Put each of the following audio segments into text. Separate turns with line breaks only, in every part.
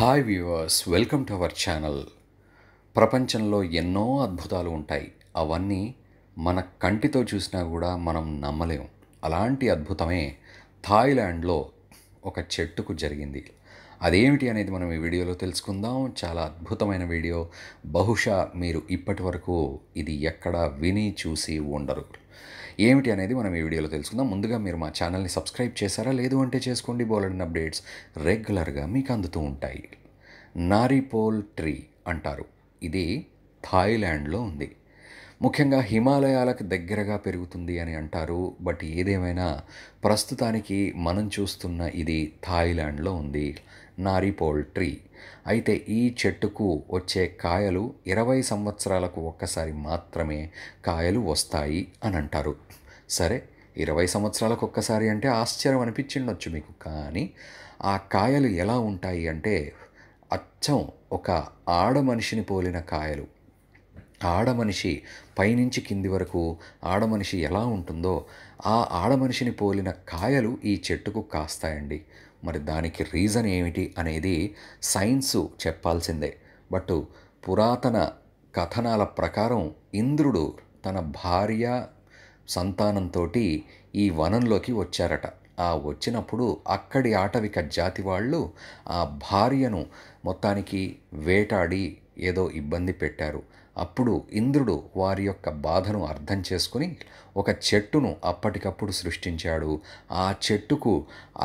hi viewers welcome to our channel ప్రపంచంలో ఎన్నో అద్భుతాలు ఉంటాయి అవన్నీ మన కంటితో చూసినా కూడా మనం నమ్మలేం అలాంటి అద్భుతమే థాయిలాండ్లో ఒక చెట్టుకు జరిగింది అదేమిటి అనేది మనం ఈ వీడియోలో తెలుసుకుందాం చాలా అద్భుతమైన వీడియో బహుశా మీరు ఇప్పటి వరకు ఇది ఎక్కడ విని చూసి ఉండరు ఏమిటి అనేది మనం ఈ వీడియోలో తెలుసుకుందాం ముందుగా మీరు మా ఛానల్ని సబ్స్క్రైబ్ చేశారా లేదు అంటే చేసుకోండి బోలెడిన అప్డేట్స్ రెగ్యులర్గా మీకు అందుతూ ఉంటాయి నారిపోల్ ట్రీ అంటారు ఇది థాయిలాండ్లో ఉంది ముఖ్యంగా హిమాలయాలకు దగ్గరగా పెరుగుతుంది అని అంటారు బట్ ఏదేమైనా ప్రస్తుతానికి మనం చూస్తున్న ఇది థాయిలాండ్లో ఉంది నారిపోల్ ట్రీ అయితే ఈ చెట్టుకు వచ్చే కాయలు ఇరవై సంవత్సరాలకు ఒక్కసారి మాత్రమే కాయలు వస్తాయి అని అంటారు సరే ఇరవై సంవత్సరాలకు ఒక్కసారి అంటే ఆశ్చర్యం అనిపించిండొచ్చు మీకు కానీ ఆ కాయలు ఎలా ఉంటాయి అంటే అచ్చం ఒక ఆడ మనిషిని పోలిన కాయలు ఆడమనిషి పైనుంచి కింది వరకు ఆడమనిషి ఎలా ఉంటుందో ఆ ఆడమనిషిని పోలిన కాయలు ఈ చెట్టుకు కాస్తాయండి మరి దానికి రీజన్ ఏమిటి అనేది సైన్సు చెప్పాల్సిందే బట్ పురాతన కథనాల ప్రకారం ఇంద్రుడు తన భార్య సంతానంతో ఈ వనంలోకి వచ్చారట ఆ వచ్చినప్పుడు అక్కడి ఆటవిక జాతి వాళ్ళు ఆ భార్యను మొత్తానికి వేటాడి ఏదో ఇబ్బంది పెట్టారు అప్పుడు ఇంద్రుడు వారి యొక్క బాధను అర్థం చేసుకుని ఒక చెట్టును అప్పటికప్పుడు సృష్టించాడు ఆ చెట్టుకు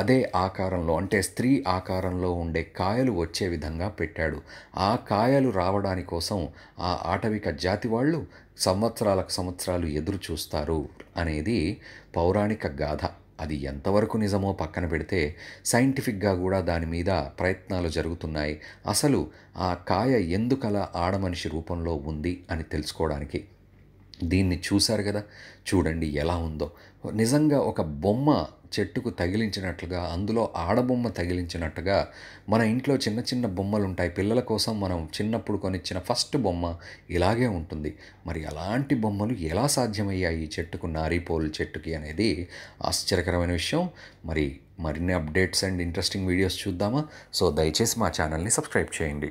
అదే ఆకారంలో అంటే స్త్రీ ఆకారంలో ఉండే కాయలు వచ్చే విధంగా పెట్టాడు ఆ కాయలు రావడాని కోసం ఆ ఆటవిక జాతి వాళ్ళు సంవత్సరాలకు సంవత్సరాలు ఎదురు చూస్తారు అనేది పౌరాణిక గాథ అది ఎంతవరకు నిజమో పక్కన పెడితే సైంటిఫిక్గా కూడా దాని మీద ప్రయత్నాలు జరుగుతున్నాయి అసలు ఆ కాయ ఎందుకలా ఆడమనిషి రూపంలో ఉంది అని తెలుసుకోవడానికి దీన్ని చూశారు కదా చూడండి ఎలా ఉందో నిజంగా ఒక బొమ్మ చెట్టుకు తగిలించినట్లుగా అందులో ఆడబొమ్మ తగిలించినట్టుగా మన ఇంట్లో చిన్న చిన్న బొమ్మలు ఉంటాయి పిల్లల కోసం మనం చిన్నప్పుడు కొనిచ్చిన ఫస్ట్ బొమ్మ ఇలాగే ఉంటుంది మరి అలాంటి బొమ్మలు ఎలా సాధ్యమయ్యాయి ఈ చెట్టుకు నారీపోలు చెట్టుకి అనేది ఆశ్చర్యకరమైన విషయం మరి మరిన్ని అప్డేట్స్ అండ్ ఇంట్రెస్టింగ్ వీడియోస్ చూద్దామా సో దయచేసి మా ఛానల్ని సబ్స్క్రైబ్ చేయండి